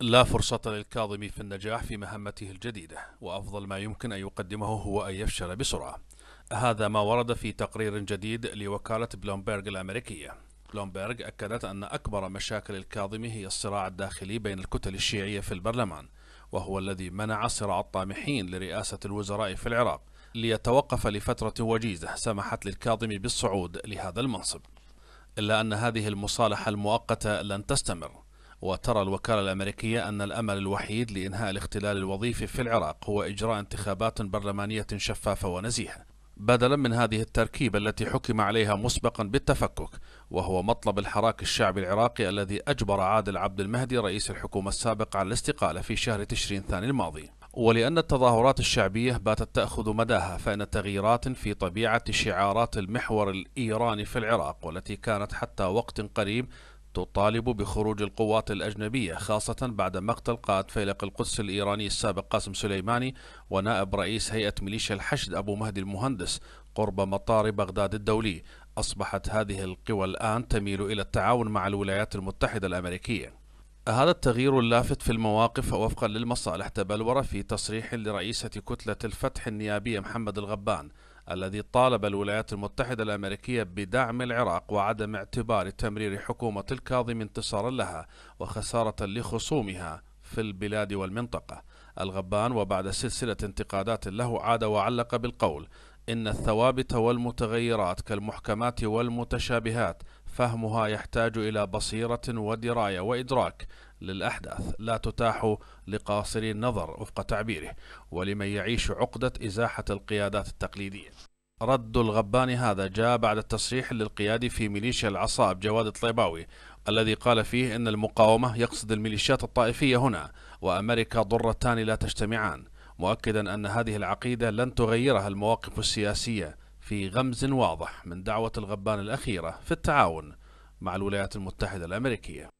لا فرصة للكاظمي في النجاح في مهمته الجديدة وأفضل ما يمكن أن يقدمه هو أن يفشل بسرعة هذا ما ورد في تقرير جديد لوكالة بلومبرغ الأمريكية بلومبرغ أكدت أن أكبر مشاكل الكاظمي هي الصراع الداخلي بين الكتل الشيعية في البرلمان وهو الذي منع صراع الطامحين لرئاسة الوزراء في العراق ليتوقف لفترة وجيزة سمحت للكاظمي بالصعود لهذا المنصب إلا أن هذه المصالحة المؤقتة لن تستمر وترى الوكالة الأمريكية أن الأمل الوحيد لإنهاء الاختلال الوظيفي في العراق هو إجراء انتخابات برلمانية شفافة ونزيهة بدلا من هذه التركيبة التي حكم عليها مسبقا بالتفكك وهو مطلب الحراك الشعبي العراقي الذي أجبر عادل عبد المهدي رئيس الحكومة السابق على الاستقالة في شهر تشرين ثاني الماضي ولأن التظاهرات الشعبية باتت تأخذ مداها فإن تغييرات في طبيعة شعارات المحور الإيراني في العراق والتي كانت حتى وقت قريب تطالب بخروج القوات الأجنبية خاصة بعد مقتل قائد فيلق القدس الإيراني السابق قاسم سليماني ونائب رئيس هيئة ميليشيا الحشد أبو مهدي المهندس قرب مطار بغداد الدولي أصبحت هذه القوى الآن تميل إلى التعاون مع الولايات المتحدة الأمريكية هذا التغيير اللافت في المواقف وفقا للمصالح تبلور في تصريح لرئيسة كتلة الفتح النيابية محمد الغبان الذي طالب الولايات المتحدة الأمريكية بدعم العراق وعدم اعتبار تمرير حكومة الكاظم انتصارا لها وخسارة لخصومها في البلاد والمنطقة الغبان وبعد سلسلة انتقادات له عاد وعلق بالقول إن الثوابت والمتغيرات كالمحكمات والمتشابهات فهمها يحتاج إلى بصيرة ودراية وإدراك للأحداث لا تتاح لقاصري النظر وفق تعبيره ولمن يعيش عقدة إزاحة القيادات التقليدية رد الغباني هذا جاء بعد التصريح للقيادي في ميليشيا العصائب جواد الطيباوي الذي قال فيه أن المقاومة يقصد الميليشيات الطائفية هنا وأمريكا ضرتان لا تجتمعان مؤكدا أن هذه العقيدة لن تغيرها المواقف السياسية في غمز واضح من دعوة الغبان الأخيرة في التعاون مع الولايات المتحدة الأمريكية